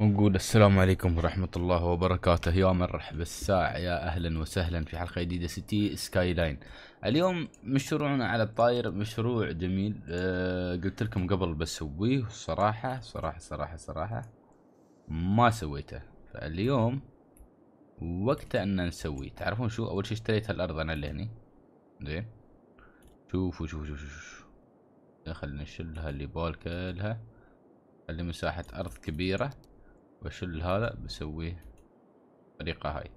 ونقول السلام عليكم ورحمة الله وبركاته يا مرحبا الساعة يا أهلا وسهلا في حلقة جديدة سيتي سكاي لاين اليوم مشروعنا على الطاير مشروع جميل أه قلت لكم قبل بسويه صراحة صراحة صراحة صراحة ما سويته فاليوم وقته ان نسويه تعرفون شو اول شي اشتريت هالارض انا اللي هني زين شوفوا شوفوا شوفوا شوفوا خلينا نشلها اللي بالكلها اللي مساحة ارض كبيرة بشل هذا بسويه بالطريقة هاي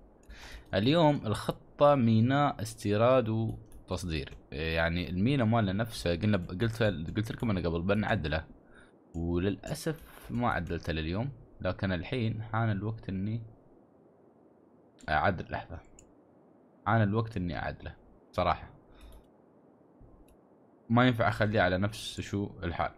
اليوم الخطة ميناء استيراد وتصدير يعني المينا مالنا نفسه قلنا قلت قلت لكم انا قبل بنعدله وللاسف ما عدلته لليوم لكن الحين حان الوقت اني اعدل لحظة حان الوقت اني اعدله صراحة ما ينفع اخليه على نفس شو الحال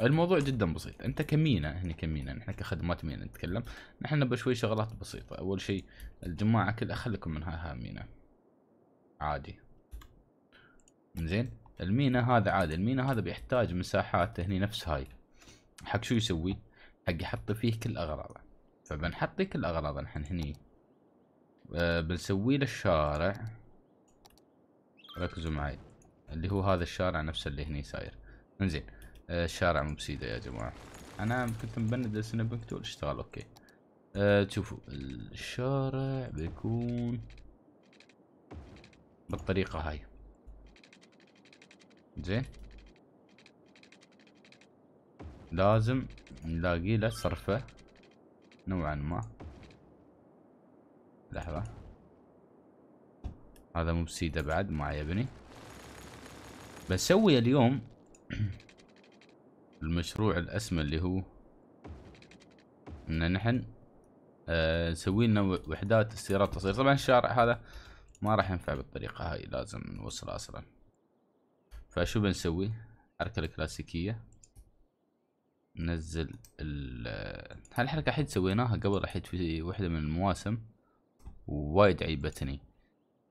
الموضوع جدا بسيط انت كمينا احنا كمينا نحن كخدمات مينا نتكلم نحن بشوي شغلات بسيطة اول شيء الجماعة كل اخليكم من هاها مينا عادي زين المينا هذا عادي المينا هذا بيحتاج مساحات هني نفس هاي حق شو يسوي حق يحط فيه كل اغراضه فبنحط كل اغراضه نحن هني آه، بنسوي له الشارع ركزوا معي اللي هو هذا الشارع نفسه اللي هني صاير انزين الشارع آه، مو بسيده يا جماعه انا كنت مبند بس انه بنكتول اشتغل اوكي أه شوفوا الشارع بيكون بالطريقه هاي زين لازم نلاقي له صرفه نوعا ما لحظه هذا مو بسيده بعد ما عيبني بسوي اليوم المشروع الأسمى اللي هو ان نحن آه، نسوي لنا وحدات استيراد تصير طبعا الشارع هذا ما راح ينفع بالطريقة هاي لازم نوصله أصلا فشو بنسوي الحركة الكلاسيكية ننزل ال هالحركة حيد سويناها قبل حيد في وحدة من المواسم ووايد عيبتني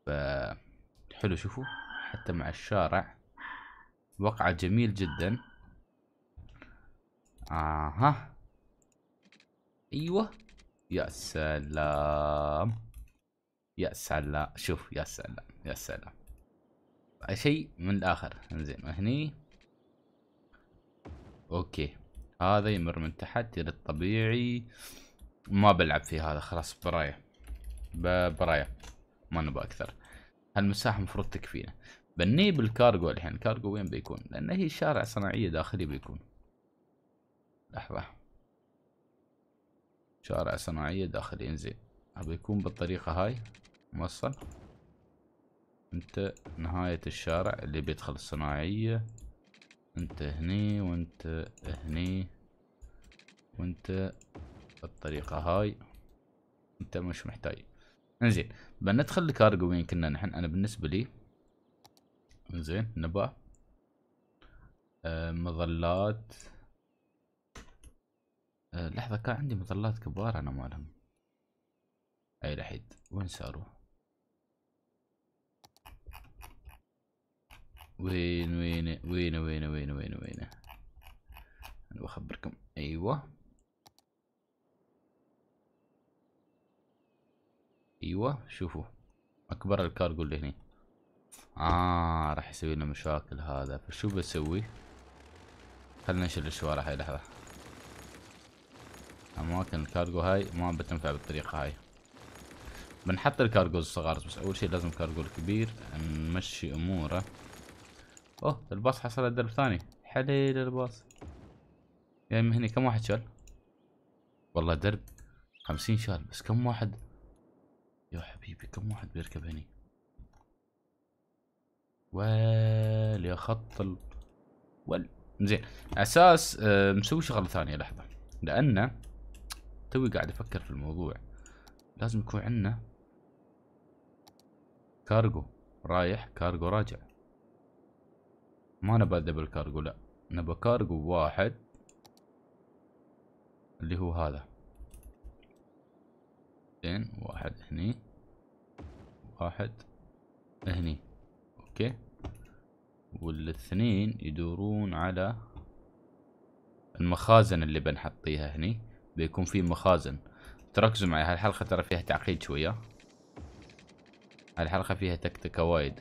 ف حلو شوفوا حتى مع الشارع وقعة جميل جدا اها ايوه يا سلام يا سلام شوف يا سلام يا سلام شيء من الاخر انزين هني اوكي هذا يمر من تحت الى الطبيعي ما بلعب في هذا خلاص برايه برايه ما نبغى اكثر هالمساحه المفروض تكفينا بنيب بالكارغو الحين الكارغو وين بيكون لان هي شارع صناعيه داخلي بيكون لحظة شارع صناعية داخلي انزين ابي يكون بالطريقة هاي موصل انت نهاية الشارع اللي بيدخل الصناعية انت هني وانت هني وانت بالطريقة هاي انت مش محتاج انزين بندخل الكارجو وين كنا نحن انا بالنسبة لي انزين نبا آه مظلات آه، لحظة كان عندي مظلات كبار أنا مالهم أي لحد وين صاروا وين وين وين وين وين وين وين أنا بخبركم أيوة أيوة شوفوا أكبر الكارجو اللي هني آه راح يسوي لنا مشاكل هذا فشو بسوي خلنا نشيل الشوارع هاي لحظة اماكن الكارجو هاي ما بتنفع بالطريقه هاي بنحط الكارغو الصغار بس اول شيء لازم كارغو الكبير نمشي اموره اوه الباص حصل الدرب ثاني حليل الباص يا يعني هني كم واحد شال والله درب خمسين شال بس كم واحد يا حبيبي كم واحد بيركب هني ويل يا خط ال... ويل زين اساس مسوي آه، شغله ثانيه لحظه لانه توي قاعد افكر في الموضوع لازم يكون عندنا كارجو رايح كارجو راجع ما نبى دبل كارجو لا نبى كارجو واحد اللي هو هذا زين واحد هني واحد هني اوكي والاثنين يدورون على المخازن اللي بنحطيها هني بيكون في مخازن تركزوا معي هالحلقة ترى فيها تعقيد شوية هالحلقة فيها تكتكة وايد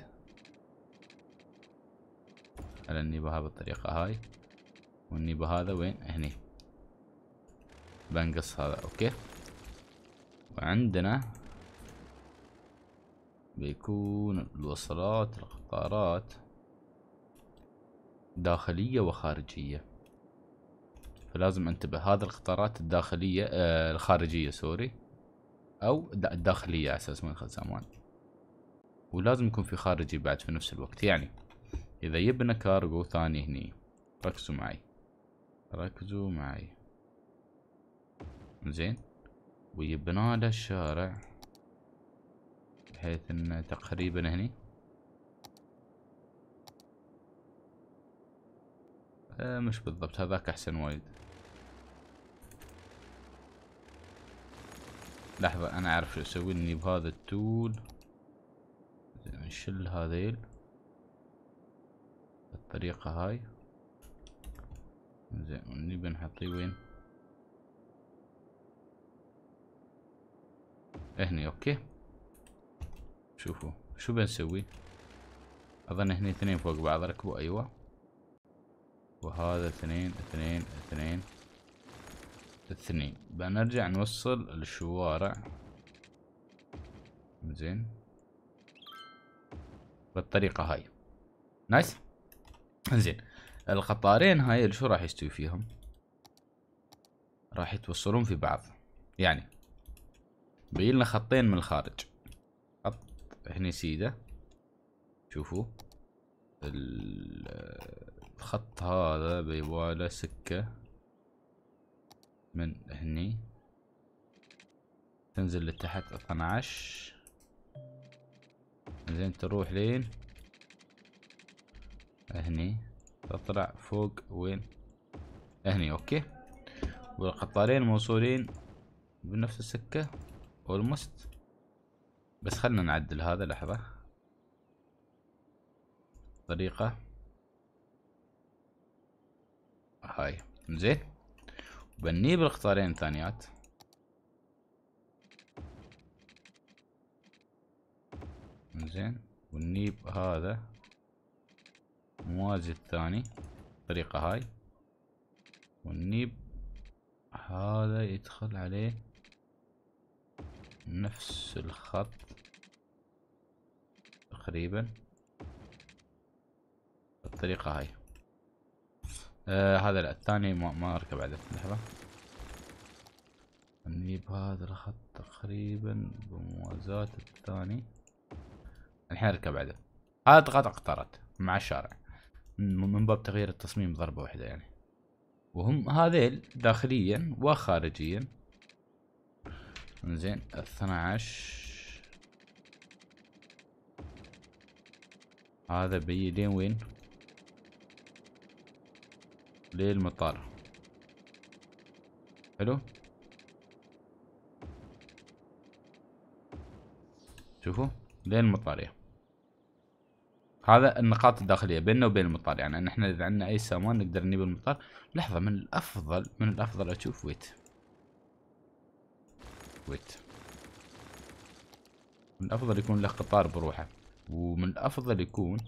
على النيبة بالطريقة هاي والنيبة هذا وين هني بنقص هذا اوكي وعندنا بيكون الوصلات القطارات داخلية وخارجية فلازم انتبه هذه القطارات الداخلية آه الخارجية سوري او الداخلية على اساس ما ياخذ سامان ولازم يكون في خارجي بعد في نفس الوقت يعني اذا يبنا كارغو ثاني هني ركزوا معي ركزوا معي زين ويبنا له الشارع بحيث انه تقريبا هني آه مش بالضبط هذاك احسن وايد لحظة انا اعرف شو اسوي اني بهذا التول نشل هذيل بالطريقة هاي زين نبي نحطيه وين هني اوكي شوفوا شو بنسوي اظن هني اثنين فوق بعض ركبوا ايوه وهذا اثنين اثنين اثنين اثنين بنرجع نوصل الشوارع زين بالطريقة هاي نايس زين القطارين هاي اللي شو راح يستوي فيهم راح يتوصلون في بعض يعني بيلنا خطين من الخارج خط هني سيدة شوفوا الخط هذا بيباله سكة من هني تنزل لتحت اثناش زين تروح لين هني تطلع فوق وين هني اوكي والقطارين موصولين بنفس السكة اولموست بس خلنا نعدل هذا لحظة طريقة هاي زين وبنيه بالقطارين الثانيات زين ونيب هذا موازي الثاني الطريقة هاي ونيب هذا يدخل عليه نفس الخط تقريبا بالطريقة هاي آه هذا لا الثاني ما, ما اركب عليه لحظة نجيب هذا الخط تقريبا بموازاة الثاني الحين اركب عليه هذا قطع اقترت مع الشارع من باب تغيير التصميم ضربة واحدة يعني وهم هذيل داخليا وخارجيا انزين الثنا عشر هذا بيدين وين للمطار حلو شوفوا لين المطارية هذا النقاط الداخلية بيننا وبين المطار يعني ان احنا اذا عندنا اي سامان نقدر نجيب المطار لحظة من الافضل من الافضل اشوف ويت ويت من الافضل يكون له قطار بروحه ومن الافضل يكون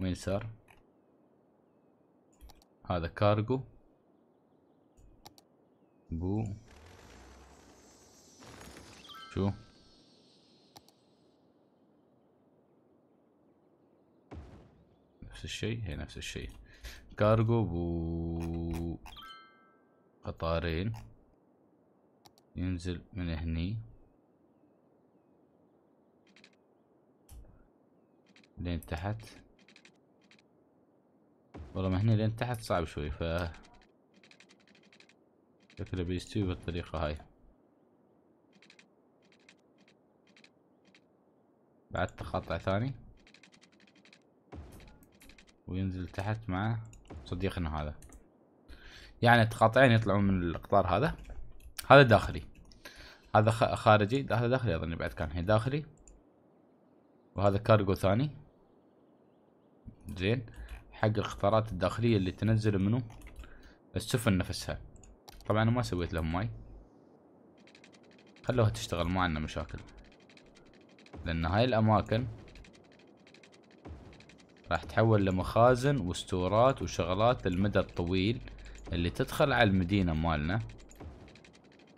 وين صار هذا كارغو بو شو نفس الشيء هي نفس الشيء كارغو بو قطارين ينزل من هني لين تحت والله ما هنا لين تحت صعب شوي ف شكله بيستوي بالطريقة هاي بعد تقاطع ثاني وينزل تحت مع صديقنا هذا يعني تقاطعين يطلعون من القطار هذا هذا داخلي هذا خارجي هذا داخلي اظن بعد كان هي داخلي وهذا كارغو ثاني زين حق القطارات الداخلية اللي تنزل منه السفن نفسها طبعا انا ما سويت لهم ماي خلوها تشتغل ما عندنا مشاكل لان هاي الاماكن راح تحول لمخازن وستورات وشغلات المدى الطويل اللي تدخل على المدينة مالنا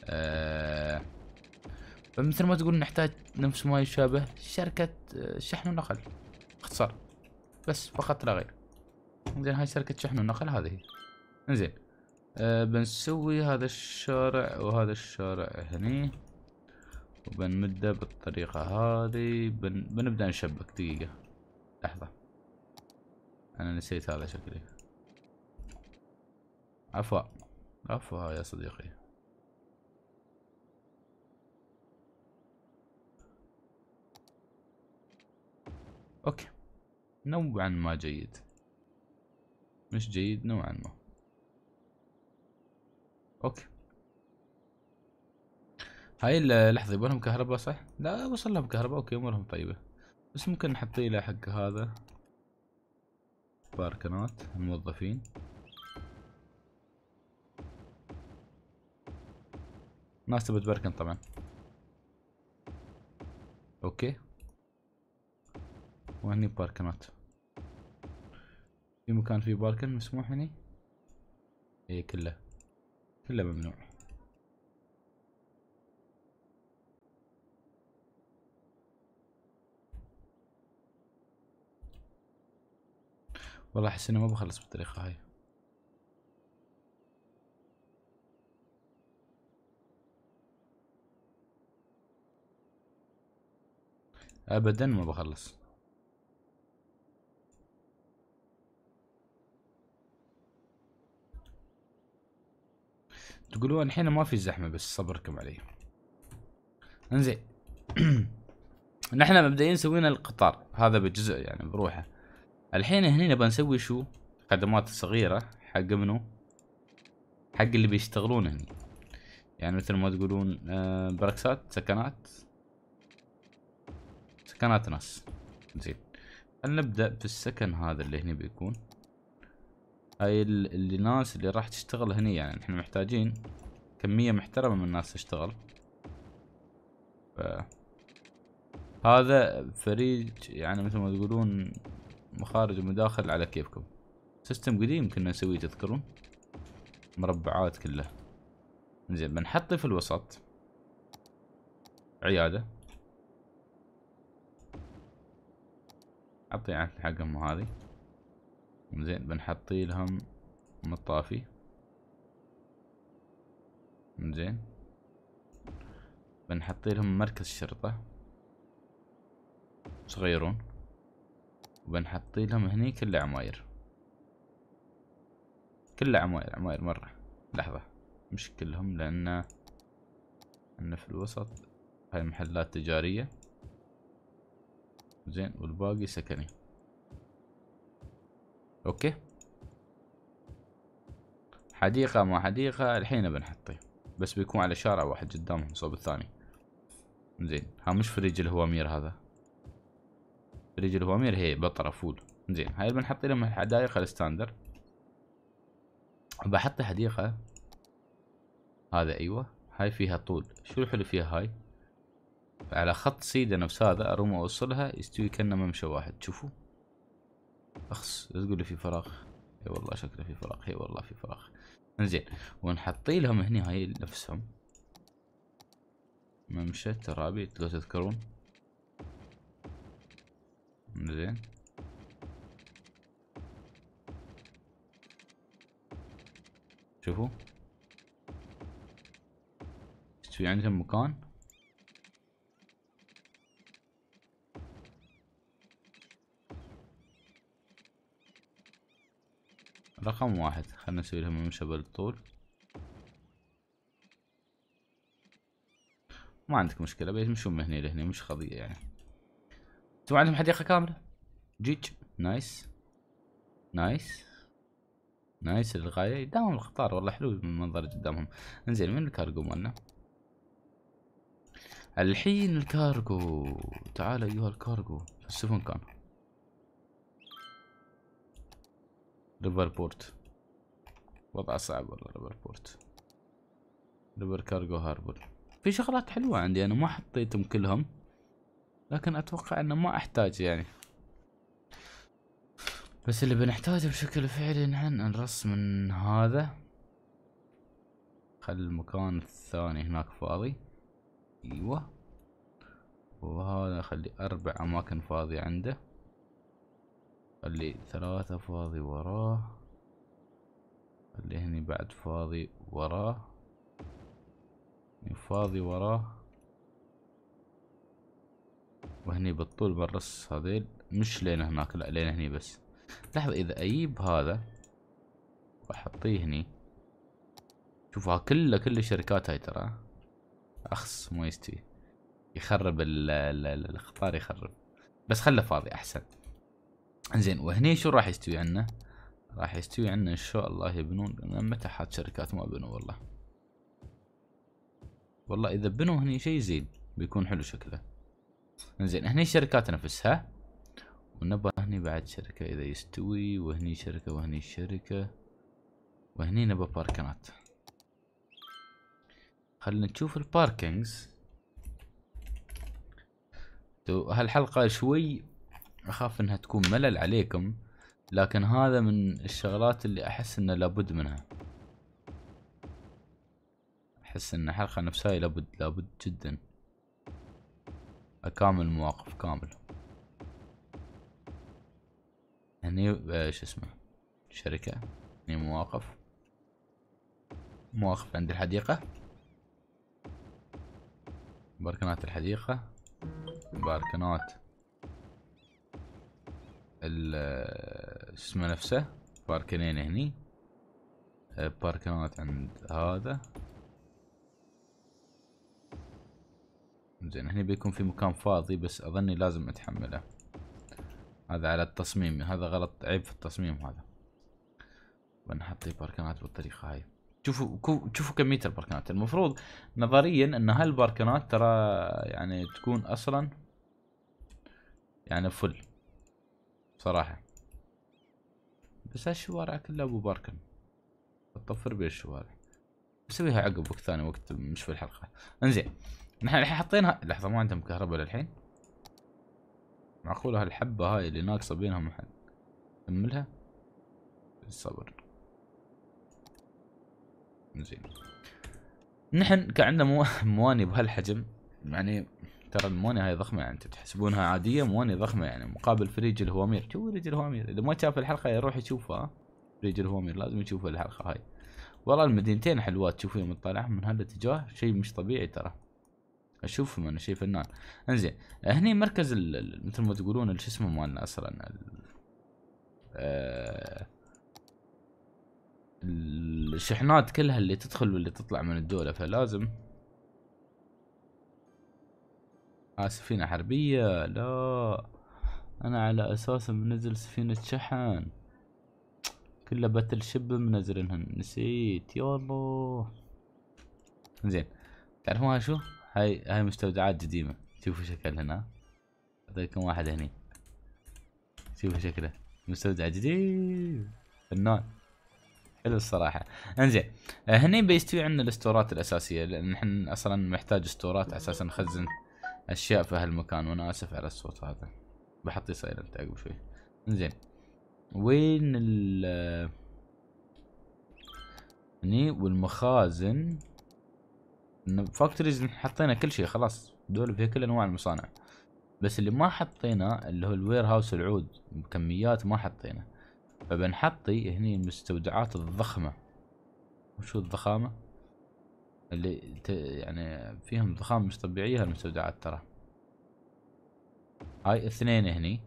أه فمثل ما تقول نحتاج نفس ما يشابه شركة آه، شحن ونقل اختصار بس فقط لا غير زين هاي شركة شحن النخل هذه زين أه بنسوي هذا الشارع وهذا الشارع هني وبنمده بالطريقة هذه بن... بنبدأ نشبك دقيقة لحظة أنا نسيت هذا شكلي عفوا عفوا يا صديقي اوكي نوعا ما جيد مش جيد نوعا ما اوكي هاي اللحظة يبونهم كهرباء صح؟ لا وصل لهم كهرباء اوكي امورهم طيبة بس ممكن نحط له حق هذا باركنات الموظفين ناس تبي تبركن طبعا اوكي وهني باركنات في مكان في باركن مسموح هني؟ اي كله كله ممنوع والله احس اني ما بخلص بالطريقة هاي ابدا ما بخلص تقولون الحين ما في زحمة بس صبركم علي انزين نحن مبدئيا سوينا القطار هذا بجزء يعني بروحه الحين هنا نبغى نسوي شو خدمات صغيرة حق منو حق اللي بيشتغلون هنا يعني مثل ما تقولون آه، بركسات سكنات سكنات ناس زين نبدأ بالسكن هذا اللي هنا بيكون هاي الناس اللي راح تشتغل هني يعني احنا محتاجين كمية محترمة من الناس تشتغل ف... هذا فريج يعني مثل ما تقولون مخارج ومداخل على كيفكم سيستم قديم كنا نسويه تذكرون مربعات كلها زين بنحطه في الوسط عيادة عطي عن حق هذه زين بنحطي لهم مطافي زين بنحطي لهم مركز شرطة صغيرون وبنحطي لهم هني كل عماير كل عماير عماير مرة لحظة مش كلهم لأن أن في الوسط هاي محلات تجارية زين والباقي سكني اوكي حديقة ما حديقة الحين بنحطه طيب. بس بيكون على شارع واحد قدامهم صوب الثاني زين ها مش فريج الهوامير هذا فريج الهوامير هي بطرة فول زين هاي بنحط لهم الحدائق الستاندر بحط حديقة هذا ايوه هاي فيها طول شو الحلو فيها هاي على خط سيدة نفس هذا اروم اوصلها يستوي كأنه ممشى واحد شوفوا اخس لا تقول لي في فراغ اي والله شكله في فراغ اي والله في فراغ انزين ونحطي لهم هنا هاي نفسهم ممشى ترابيت لو تذكرون انزين شوفوا في عندهم مكان رقم واحد خلنا نسوي لهم ممشى بالطول ما عندك مشكلة بيمشون من هني لهني مش قضية يعني سوى عندهم حديقة كاملة جيج نايس نايس نايس للغاية قدامهم القطار والله حلو المنظر قدامهم انزين من الكارجو مالنا الحين الكارجو تعال ايها الكارجو السفن كان ريفر بورت وضع صعب والله ريفر بورت ريفر كارغو هاربر في شغلات حلوة عندي انا ما حطيتهم كلهم لكن اتوقع انه ما احتاج يعني بس اللي بنحتاجه بشكل فعلي نحن نرسم من هذا خل المكان الثاني هناك فاضي ايوه وهذا خلي اربع اماكن فاضية عنده خلي ثلاثة فاضي وراه خلي هني بعد فاضي وراه فاضي وراه وهني بالطول برص هذيل مش لين هناك لا لين هني بس لحظة إذا أجيب هذا وأحطيه هني شوف ها كله كل الشركات هاي ترى أخس ما يستوي يخرب الخطار يخرب بس خله فاضي أحسن زين وهني شو راح يستوي عنا راح يستوي عنا ان شاء الله يبنون متى حاط شركات ما بنوا والله والله اذا بنوا هني شيء زين بيكون حلو شكله زين هني شركات نفسها ونبغى هني بعد شركة اذا يستوي وهني شركة وهني شركة وهني نبغى باركنات خلينا نشوف الباركنجز هالحلقة شوي اخاف انها تكون ملل عليكم لكن هذا من الشغلات اللي احس انه لابد منها احس ان حلقه نفسها لابد لابد جدا اكامل مواقف كامل هني ايش آه، اسمه شركة هني مواقف مواقف عند الحديقة باركنات الحديقة باركنات ال آه، اسمه نفسه باركنين هني آه، باركنات عند هذا زين هني بيكون في مكان فاضي بس اظني لازم اتحمله هذا على التصميم هذا غلط عيب في التصميم هذا بنحط باركنات بالطريقة هاي شوفوا شوفوا كمية الباركنات المفروض نظريا ان هالباركنات ترى يعني تكون اصلا يعني فل بصراحة بس هالشوارع كلها ابو باركن تطفر بين الشوارع بسويها عقب وقت ثاني وقت مش في الحلقة انزين نحن الحين حاطينها لحظة ما عندهم كهرباء للحين معقولة هالحبة هاي اللي ناقصة بينهم محل نكملها الصبر انزين نحن كان عندنا مواني بهالحجم يعني ترى الموني هاي ضخمه يعني انتم تحسبونها عاديه موني ضخمه يعني مقابل فريج الهوامير شوف فريج الهوامير اذا ما شاف الحلقه يروح يشوفها فريج الهوامير لازم يشوف الحلقه هاي والله المدينتين حلوات تشوفيهم تطالعهم من هالاتجاه شيء مش طبيعي ترى اشوفهم انا شيء فنان انزين هني مركز مثل ما تقولون شو اسمه مالنا اصلا الشحنات آه، كلها اللي تدخل واللي تطلع من الدولة فلازم آه سفينة حربية لا أنا على أساس منزل سفينة شحن كلها باتل شيب منزلنهن نسيت يا الله زين تعرفون شو هاي هاي مستودعات قديمة شوفوا شكلها هنا كم واحد هني شوفوا شكله مستودع جديد فنان حلو الصراحة انزين هني بيستوي عندنا الاستورات الاساسية لان احنا اصلا محتاج اسطورات اساسا نخزن اشياء في هالمكان وانا اسف على الصوت هذا بحطي سايلنت عقب شوي زين وين ال هني والمخازن فاكتوريز حطينا كل شيء خلاص دول فيها كل انواع المصانع بس اللي ما حطيناه اللي هو الوير هاوس العود بكميات ما حطينا فبنحطي هني المستودعات الضخمه وشو الضخامه اللي يعني فيهم ضخامة مش طبيعية هالمستودعات ترى هاي اثنين هني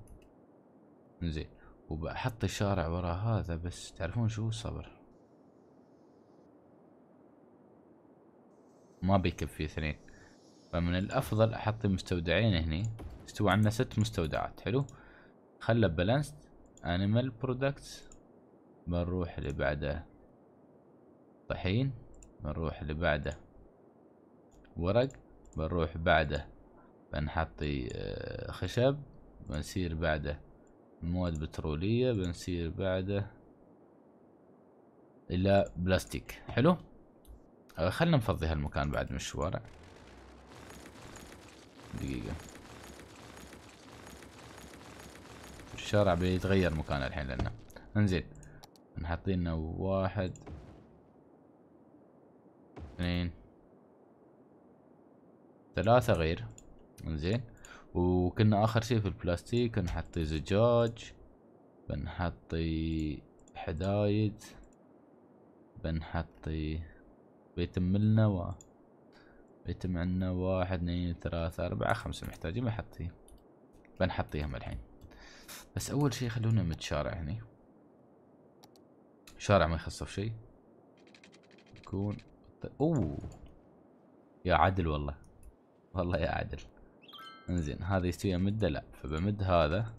زين وبحط الشارع ورا هذا بس تعرفون شو صبر ما بيكفي اثنين فمن الافضل احط مستودعين هني استوى عندنا ست مستودعات حلو خله بالانسد انيمال برودكتس بنروح اللي بعده طحين بنروح لبعده ورق بنروح بعده بنحطي آه، خشب بنسير بعده مواد بترولية بنسير بعده إلى بلاستيك حلو آه، خلنا نفضي هالمكان بعد من الشوارع دقيقة الشارع بيتغير مكانه الحين لنا انزين نحطينا لنا واحد اثنين ثلاثة غير انزين وكنا اخر شي في البلاستيك نحطي زجاج بنحطي حدايد بنحطي بيتم لنا و... بيتم عنا واحد اثنين ثلاثة أربعة خمسة محتاجين بنحطي بنحطيهم الحين بس أول شي خلونا متشارع هني شارع ما يخصف شي يكون اوه يا عدل والله والله يا عدل انزين هذا يستوي امده لا فبمد هذا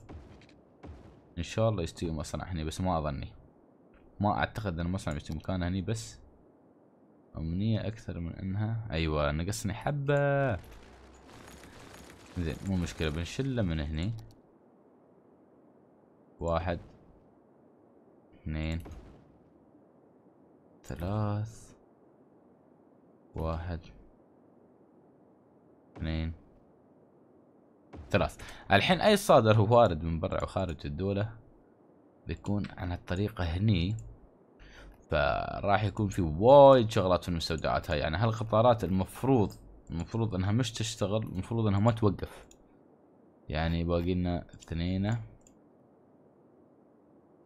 ان شاء الله يستوي مصنع هني بس ما اظني ما اعتقد ان المصنع بيستوي مكانه هني بس امنية اكثر من انها ايوه نقصني حبة زين مو مشكلة بنشله من هني واحد اثنين ثلاث واحد اثنين ثلاث الحين اي صادر هو وارد من برا وخارج الدولة بيكون عن الطريقة هني فراح يكون في وايد شغلات في المستودعات هاي يعني هالقطارات المفروض المفروض انها مش تشتغل المفروض انها ما توقف يعني باقي لنا اثنين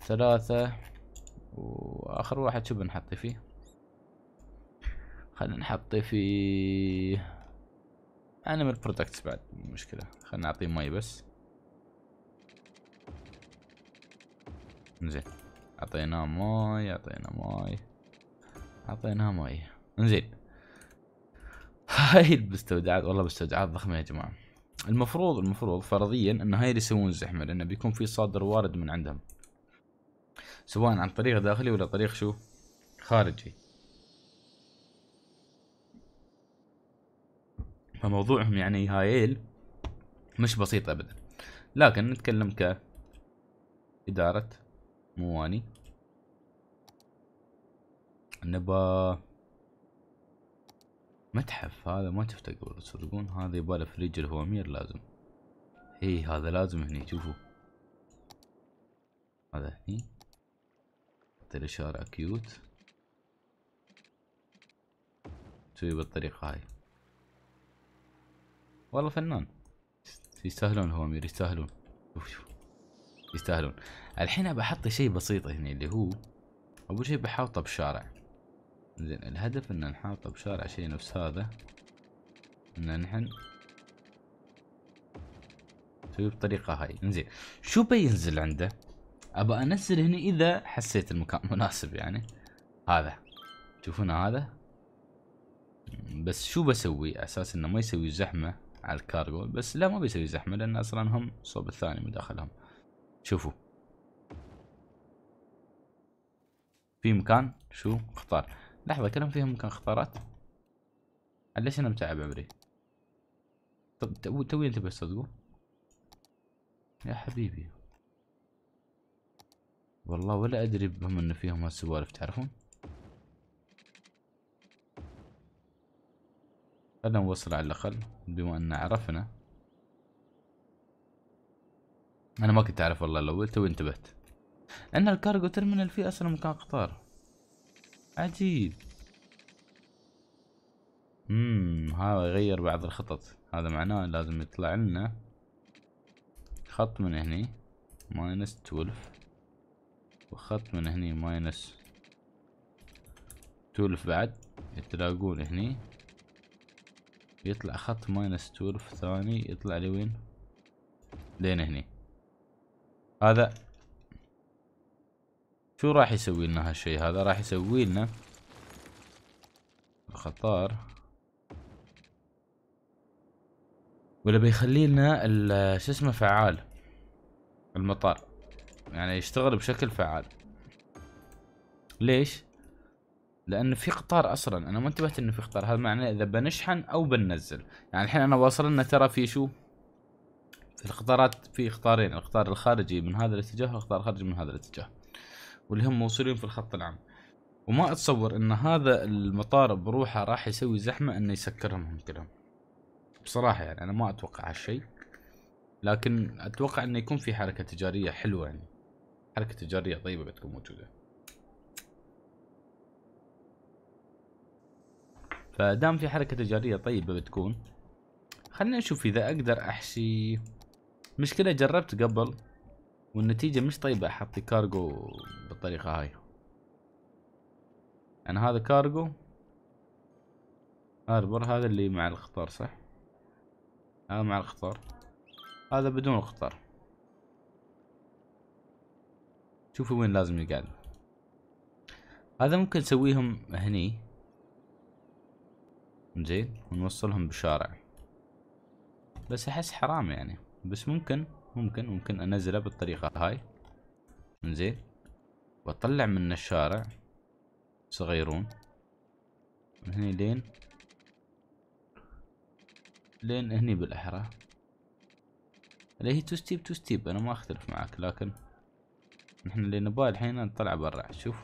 ثلاثة واخر واحد شو بنحط فيه خلينا نحطه في انيمال برودكتس بعد مو مشكلة خلينا نعطيه مي بس انزين اعطيناه ماي اعطينا ماي اعطيناه ماي انزين هاي المستودعات والله مستودعات ضخمة يا جماعة المفروض المفروض فرضيا ان هاي اللي يسوون زحمه لانه بيكون في صادر وارد من عندهم سواء عن طريق داخلي ولا طريق شو خارجي فموضوعهم يعني هايل مش بسيط ابدا لكن نتكلم ك إدارة مواني نبى متحف هذا ما شفته قبل تصدقون هذا يباله فريج الهوامير لازم اي هذا لازم هني شوفوا هذا هني حط الإشارة كيوت شوي بالطريقة هاي والله فنان يستاهلون هو امير يستاهلون يستاهلون الحين بحط شيء بسيط هنا اللي هو اول شيء بحاطه بشارع زين الهدف ان نحاطه بشارع شيء نفس هذا ان نحن نسويه بالطريقة هاي انزين شو بينزل عنده ابى انزل هنا اذا حسيت المكان مناسب يعني هذا تشوفون هذا بس شو بسوي اساس انه ما يسوي زحمة على الكارغو بس لا ما بيسوي زحمة لأن أصلا هم صوب الثاني مداخلهم شوفوا في مكان شو اختار لحظة كلهم فيهم مكان اختارات ليش أنا متعب عمري طب تو انت انتبه تصدقوا يا حبيبي والله ولا أدري بهم إن فيهم هالسوالف تعرفون خلنا نوصل على الأقل بما أن عرفنا أنا ما كنت أعرف والله الأول توي انتبهت أن الكارغو ترمينال فيه أصلا مكان قطار عجيب امم هذا يغير بعض الخطط هذا معناه لازم يطلع لنا خط من هني ماينس 12 وخط من هني ماينس 12 بعد يتلاقون هني يطلع خط ماينس 12 ثاني يطلع لي وين لين هني هذا شو راح يسوي لنا هالشي هذا راح يسوي لنا الخطار ولا بيخلي لنا شو اسمه فعال المطار يعني يشتغل بشكل فعال ليش لان في قطار اصلا انا ما انتبهت انه في قطار هذا معناه اذا بنشحن او بننزل يعني الحين انا واصل لنا ترى في شو في القطارات في قطارين القطار الخارجي من هذا الاتجاه والقطار الخارجي من هذا الاتجاه واللي هم موصولين في الخط العام وما اتصور ان هذا المطار بروحه راح يسوي زحمه انه يسكرهم هم كلهم بصراحه يعني انا ما اتوقع هالشيء لكن اتوقع انه يكون في حركه تجاريه حلوه يعني حركه تجاريه طيبه بتكون موجوده فدام في حركة تجارية طيبة بتكون خلينا نشوف إذا أقدر أحشي مشكلة جربت قبل والنتيجة مش طيبة أحط كارجو بالطريقة هاي أنا هذا كارجو هاربر هذا اللي مع القطار صح هذا مع القطار هذا بدون القطار شوفوا وين لازم يقعد هذا ممكن نسويهم هني زين ونوصلهم بشارع بس احس حرام يعني بس ممكن ممكن ممكن انزله بالطريقة هاي زين واطلع من الشارع صغيرون من هني لين لين هني بالاحرى اللي هي تو ستيب تو ستيب انا ما اختلف معك لكن نحن اللي نبغاه الحين نطلع برا شوف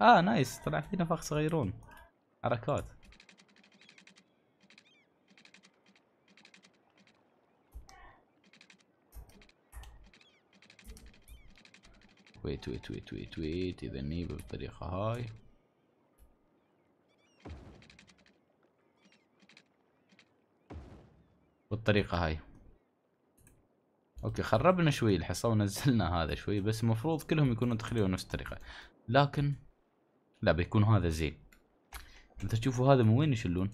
اه نايس طلع فينا فخ صغيرون حركات ويت ويت ويت ويت ويت إذا ني بالطريقة هاي بالطريقة هاي اوكي خربنا شوي الحصة ونزلنا هذا شوي بس المفروض كلهم يكونوا تخليوا نفس الطريقة لكن لا بيكون هذا زين انت تشوفوا هذا من وين يشلون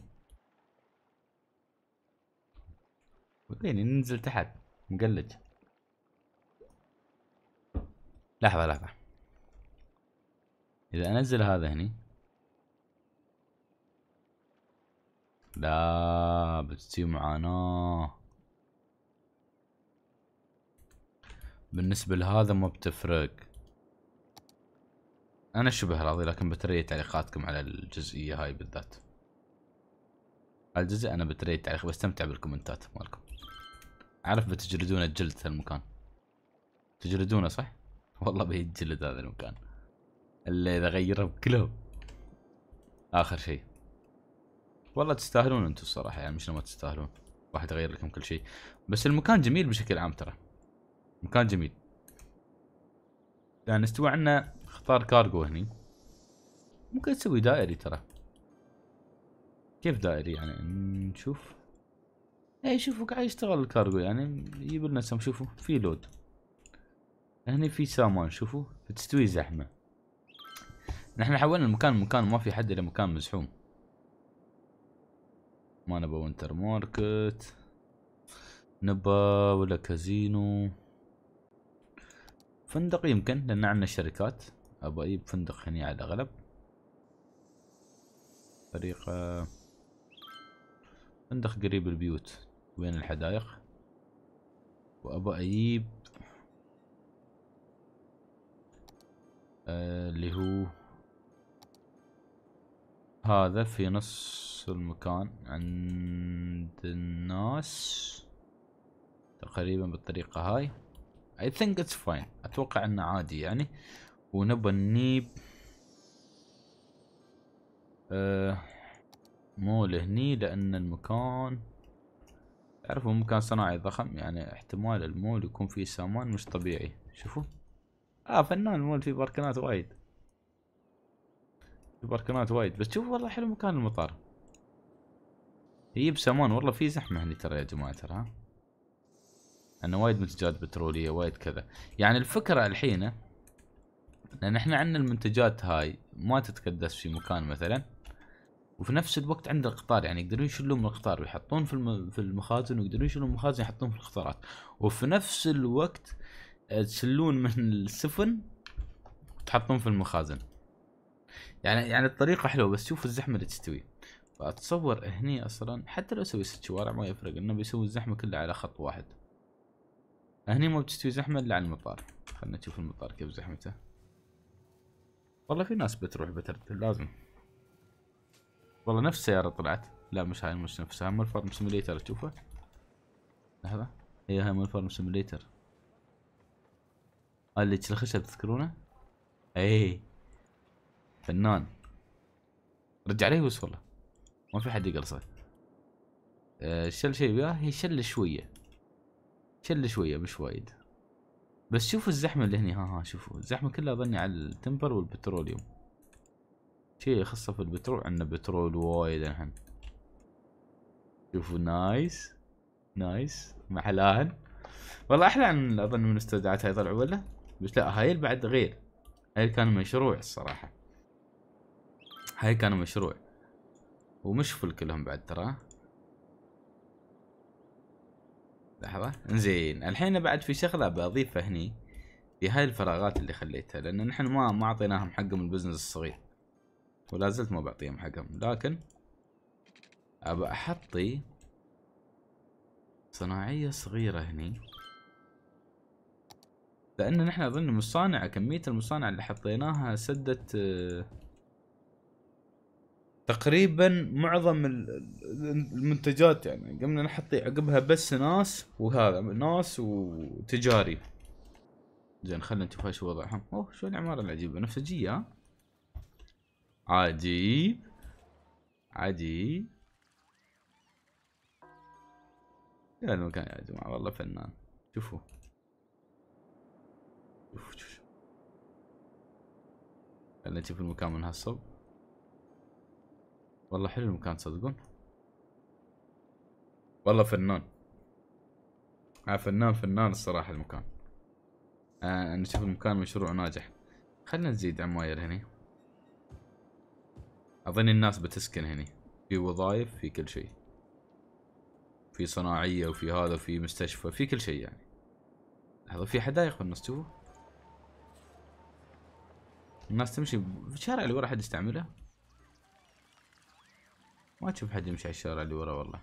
وين ننزل تحت مقلد لحظة لحظة إذا أنزل هذا هني لا بتصير معاناة بالنسبة لهذا ما بتفرق أنا شبه راضي لكن بتري تعليقاتكم على الجزئية هاي بالذات على الجزء أنا بتري تعليق بستمتع بالكومنتات مالكم أعرف بتجلدون الجلد هالمكان تجلدونه صح؟ والله بيتجلد هذا المكان الا اذا غيرهم كلهم اخر شيء والله تستاهلون انتم الصراحه يعني مش ما تستاهلون واحد يغير لكم كل شيء بس المكان جميل بشكل عام ترى مكان جميل يعني استوى عندنا اختار كارغو هني ممكن تسوي دائري ترى كيف دائري يعني نشوف اي شوفوا قاعد يشتغل الكارغو يعني يجيب لنا شوفوا في لود هني في سامان شوفوا تستوي زحمة نحن حولنا المكان مكان ما في حد الا مكان مزحوم ما نبى وينتر ماركت نبى ولا كازينو فندق يمكن لان عندنا شركات ابى اجيب فندق هني على الاغلب طريقة فندق قريب البيوت وين الحدايق وابى اجيب اللي هو هذا في نص المكان عند الناس تقريبا بالطريقة هاي I think it's fine اتوقع انه عادي يعني ونبى نجيب أه مو لهني لان المكان تعرفوا مكان صناعي ضخم يعني احتمال المول يكون فيه سامان مش طبيعي شوفوا اه فنان مول في باركنات وايد في باركنات وايد بس شوف والله حلو مكان المطار يجيب سامان والله في زحمة هني ترى يا جماعة ترى ها أنا وايد منتجات بترولية وايد كذا يعني الفكرة الحين لأن احنا عندنا المنتجات هاي ما تتكدس في مكان مثلا وفي نفس الوقت عند القطار يعني يقدرون يشيلون من القطار ويحطون في المخازن ويقدرون يشيلون من المخازن يحطون في القطارات وفي نفس الوقت آه، تشلون من السفن وتحطون في المخازن يعني يعني الطريقة حلوة بس شوف الزحمة اللي تستوي فاتصور هني اصلا حتى لو اسوي ست شوارع ما يفرق انه بيسوي الزحمة كلها على خط واحد هني ما بتستوي زحمة الا على المطار خلنا نشوف المطار كيف زحمته والله في ناس بتروح بترد لازم والله نفس السيارة طلعت لا مش هاي مش نفسها مال فارم سيميليتر تشوفه لحظة هي مال فارم سيميليتر اللي الخشب تذكرونه؟ اي فنان رجع عليه بس والله ما في حد يقلصه أه شل شيء وياه هي شل شويه شل شويه مش وايد بس شوفوا الزحمه اللي هني ها ها شوفوا الزحمه كلها ظني على التمبر والبتروليوم شيء يخصه في البترول عندنا بترول وايد الحين شوفوا نايس نايس محلان والله احلى عن اظن من استودعات هاي طلعوا ولا؟ بس لا هاي بعد غير هاي كان مشروع الصراحة هاي كان مشروع ومش فل كلهم بعد ترى لحظة انزين الحين بعد في شغلة بضيفها هني في هاي الفراغات اللي خليتها لان نحن ما ما اعطيناهم حقهم البزنس الصغير ولا زلت ما بعطيهم حقهم لكن ابى احطي صناعية صغيرة هني لان نحن اظن مصانع كميه المصانع اللي حطيناها سدت آه، تقريبا معظم المنتجات يعني قمنا نحط عقبها بس ناس وهذا ناس وتجاري زين خلينا نشوف ايش وضعهم اوه شو العماره العجيبه بنفسجيه عجيب عجيب يا المكان يا جماعه والله فنان شوفوا شوف شوف نشوف المكان من هالصوب والله حلو المكان تصدقون والله فنان آه فنان فنان الصراحة المكان آه نشوف المكان مشروع ناجح خلنا نزيد عماير هني أظن الناس بتسكن هني في وظائف في كل شيء في صناعية وفي هذا وفي مستشفى في كل شيء يعني هذا في حدايق بالنص تشوفوا الناس تمشي في الشارع اللي ورا حد يستعمله ما تشوف حد يمشي على الشارع اللي ورا والله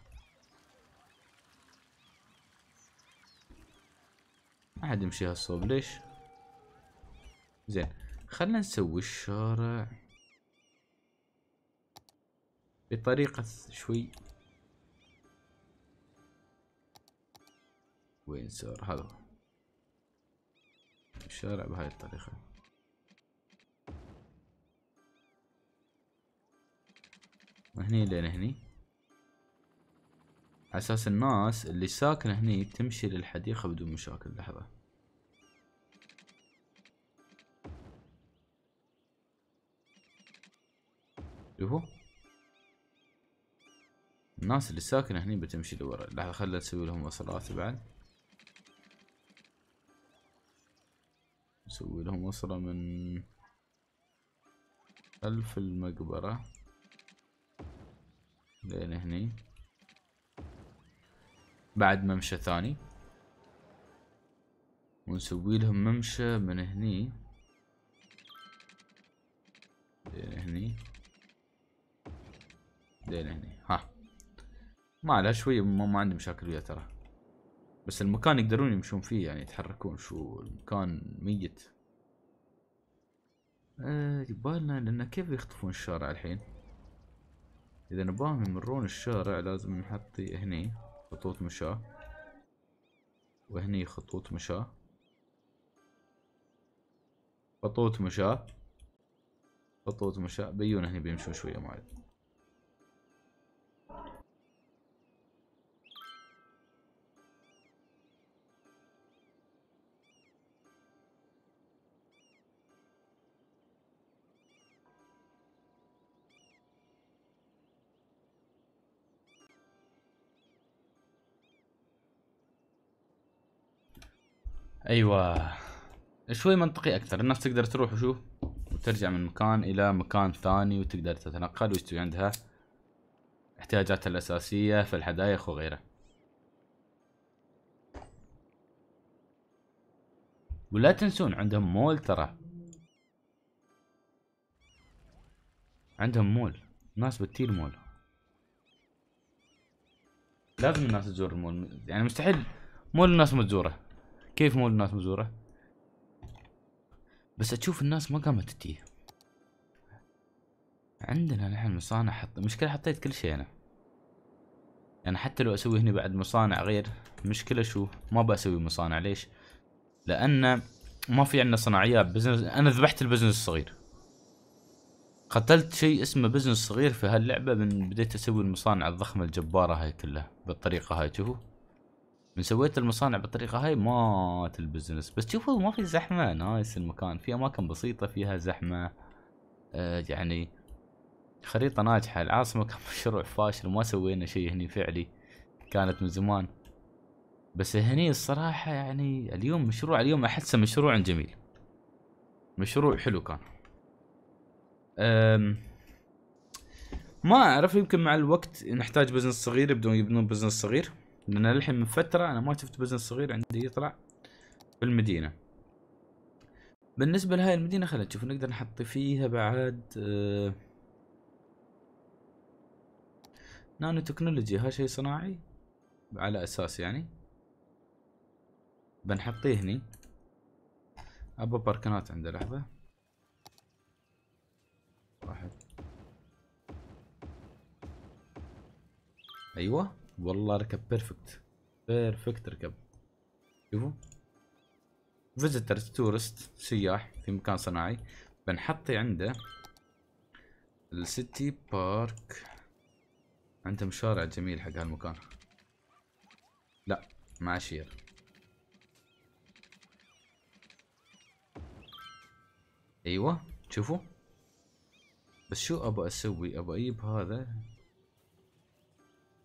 ما حد يمشي هالصوب ليش زين خلنا نسوي الشارع بطريقة شوي وين صار هذا الشارع بهاي الطريقة من هني لين هني على اساس الناس اللي ساكنه هني بتمشي للحديقه بدون مشاكل لحظه شوفوا الناس اللي ساكنه هني بتمشي لورا لحظه خلنا نسوي لهم وصلات بعد نسوي لهم وصله من خلف المقبره لين هني بعد ممشى ثاني ونسوي لهم ممشى من هني لين هني لين هني ها ما عليها شوية ما, ما عندي مشاكل وياه ترى بس المكان يقدرون يمشون فيه يعني يتحركون شو المكان ميت آه يبالنا لان كيف يخطفون الشارع الحين اذا نباهم يمرون الشارع لازم نحط هني خطوط مشاة وهني خطوط مشاة خطوط مشاة خطوط مشاة بيون هني بيمشون شوية معي ايوه شوي منطقي اكثر الناس تقدر تروح وشو وترجع من مكان الى مكان ثاني وتقدر تتنقل ويستوي عندها احتياجاتها الاساسيه في الحدائق وغيره ولا تنسون عندهم مول ترى عندهم مول ناس بتير مول لازم الناس تزور المول يعني مستحيل مول الناس ما تزوره كيف مول الناس مزوره بس اشوف الناس ما قامت تجي عندنا نحن مصانع حط مشكلة حطيت كل شيء انا يعني حتى لو اسوي هنا بعد مصانع غير مشكلة شو ما بسوي مصانع ليش لان ما في عندنا صناعيات بزنس انا ذبحت البزنس الصغير قتلت شيء اسمه بزنس صغير في هاللعبة من بديت اسوي المصانع الضخمة الجبارة هاي كلها بالطريقة هاي شوفوا من سويت المصانع بالطريقه هاي مات البزنس بس شوفوا ما في زحمه نايس المكان في اماكن بسيطه فيها زحمه آه يعني خريطه ناجحه العاصمه كان مشروع فاشل ما سوينا شيء هني فعلي كانت من زمان بس هني الصراحه يعني اليوم مشروع اليوم احسه مشروع جميل مشروع حلو كان أم ما اعرف يمكن مع الوقت نحتاج بزنس صغير يبدون يبنون بزنس صغير لان الحين من فتره انا ما شفت بزنس صغير عندي يطلع في المدينه بالنسبه لهاي المدينه خلينا نشوف نقدر نحط فيها بعد آه، نانو تكنولوجي ها شيء صناعي على اساس يعني بنحطيه هني ابى باركنات عنده لحظه واحد ايوه والله ركب بيرفكت بيرفكت ركب شوفوا فيزيتر تورست سياح في مكان صناعي بنحطي عنده السيتي بارك عندهم شارع جميل حق هالمكان لا مع شير ايوه شوفوا بس شو ابغى اسوي ابغى اجيب هذا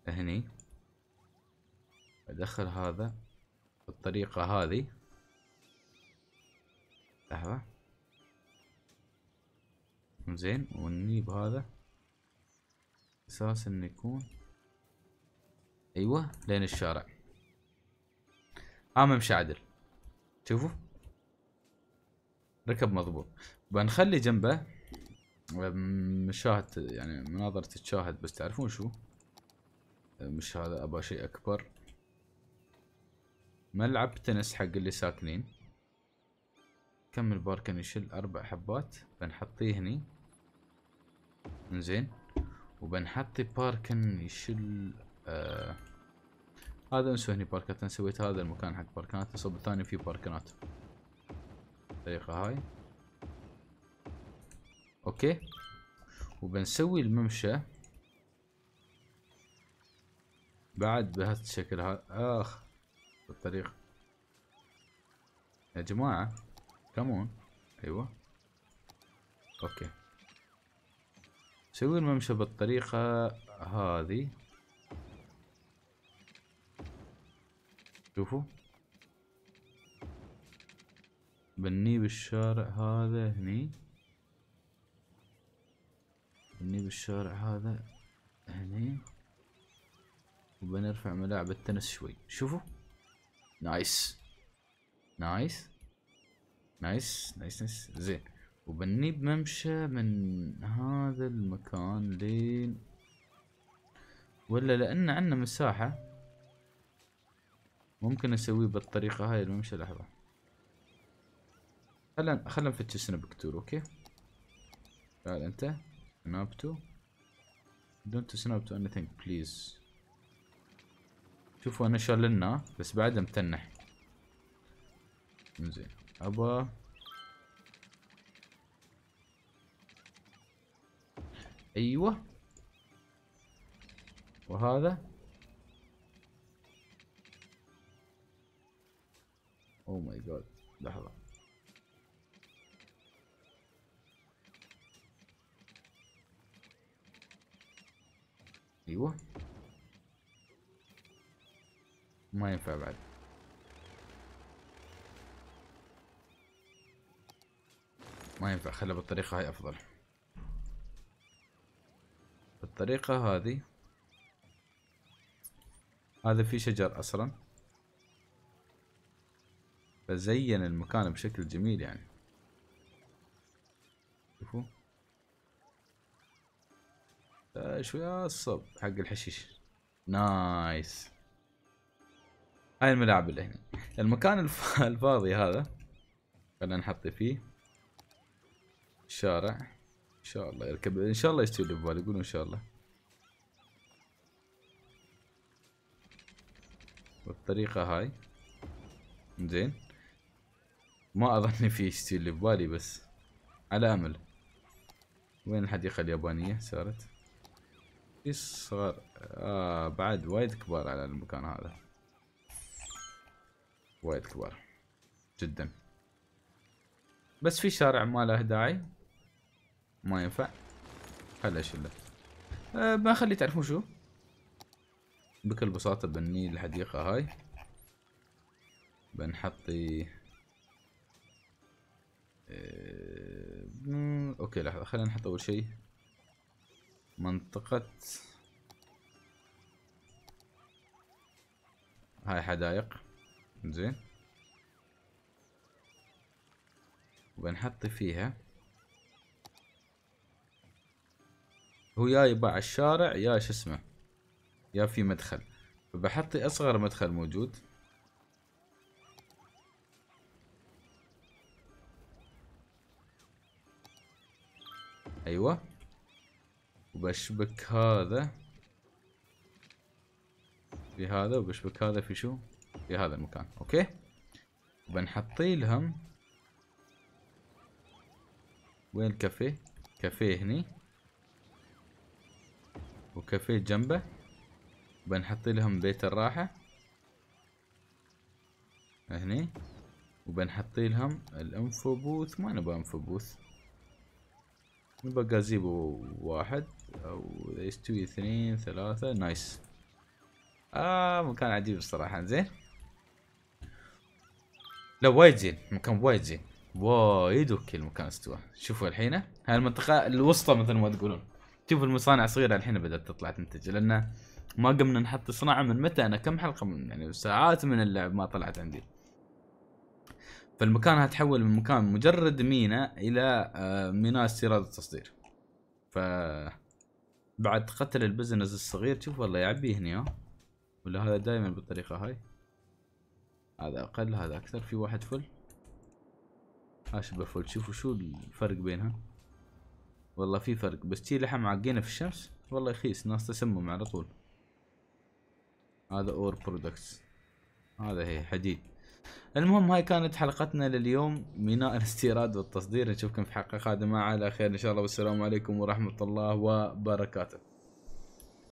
هني ادخل هذا بالطريقة هذه لحظة زين ونجيب هذا اساس انه يكون ايوه لين الشارع ها آمم مش عدل شوفوا ركب مضبوط بنخلي جنبه مشاهد يعني مناظر تتشاهد بس تعرفون شو مش هذا ابغى شيء اكبر ملعب تنس حق اللي ساكنين كم الباركن يشيل اربع حبات بنحطيه هني انزين وبنحط باركن يشيل آه هذا نسوي هني باركات انا سويت هذا المكان حق باركات الصوب الثاني فيه باركنات الطريقة هاي اوكي وبنسوي الممشى بعد بهذا الشكل هذا اخ الطريق يا جماعة كمون ايوه اوكي سوي الممشى بالطريقة هذه شوفوا بني بالشارع هذا هني بني بالشارع هذا هني وبنرفع ملاعب التنس شوي شوفوا نايس نايس نايس نايس نايس زين وبني بممشى من هذا المكان لين ولا لان عندنا مساحة ممكن اسويه بالطريقة هاي الممشى لحظة خلنا خلنا نفتش سنابكتور اوكي تعال انت سنابتو don't snap to anything please شوفوا نشر لنا بس بعده متنح زين ابا ايوه وهذا اوه ماي جاد لحظه ايوه ما ينفع بعد ما ينفع خلها بالطريقة هاي أفضل بالطريقة هذه هذا في شجر أصلا فزين المكان بشكل جميل يعني شوفوا آه، شوية آه، الصب حق الحشيش نايس هاي الملاعب اللي هنا المكان الف... الفاضي هذا خلينا نحط فيه شارع ان شاء الله يركب ان شاء الله يشتري اللي ببالي يقولوا ان شاء الله بالطريقة هاي زين ما اظن في يشتري اللي ببالي بس على امل وين الحديقة اليابانية صارت؟ في صغار آه بعد وايد كبار على المكان هذا وايد كبار جدا بس في شارع ما له داعي ما ينفع هلا اشله أه ما خلي تعرفون شو بكل بساطة بني الحديقة هاي بنحطي أه... اوكي لحظة خلينا نحط اول شي منطقة هاي حدايق زين وبنحط فيها هو يا يباع الشارع يا شو اسمه يا في مدخل فبحط اصغر مدخل موجود ايوه وبشبك هذا في هذا وبشبك هذا في شو في هذا المكان اوكي وبنحطي لهم وين الكافيه كافيه هني وكافيه جنبه بنحطي لهم بيت الراحة هني وبنحطي لهم الانفوبوث ما نبغى انفوبوث نبغى جازيبو واحد او يستوي اثنين ثلاثة نايس آه مكان عجيب الصراحة زين لا وايد زين المكان وايد زين وايد اوكي المكان استوى شوفوا الحين هاي المنطقه الوسطى مثل ما تقولون شوفوا المصانع صغيره الحين بدات تطلع تنتج لان ما قمنا نحط صناعه من متى انا كم حلقه من يعني ساعات من اللعب ما طلعت عندي فالمكان هتحول من مكان مجرد ميناء الى آه، ميناء استيراد التصدير ف بعد قتل البزنس الصغير شوف والله يعبيه هنا ولا هذا دائما بالطريقه هاي هذا اقل هذا اكثر في واحد فل ها شبه فل شوفوا شو الفرق بينها والله في فرق بس تي لحم عقينا في الشمس والله يخيس ناس تسمم على طول هذا اور برودكتس هذا هي حديد المهم هاي كانت حلقتنا لليوم ميناء الاستيراد والتصدير نشوفكم في حلقه قادمه على خير ان شاء الله والسلام عليكم ورحمه الله وبركاته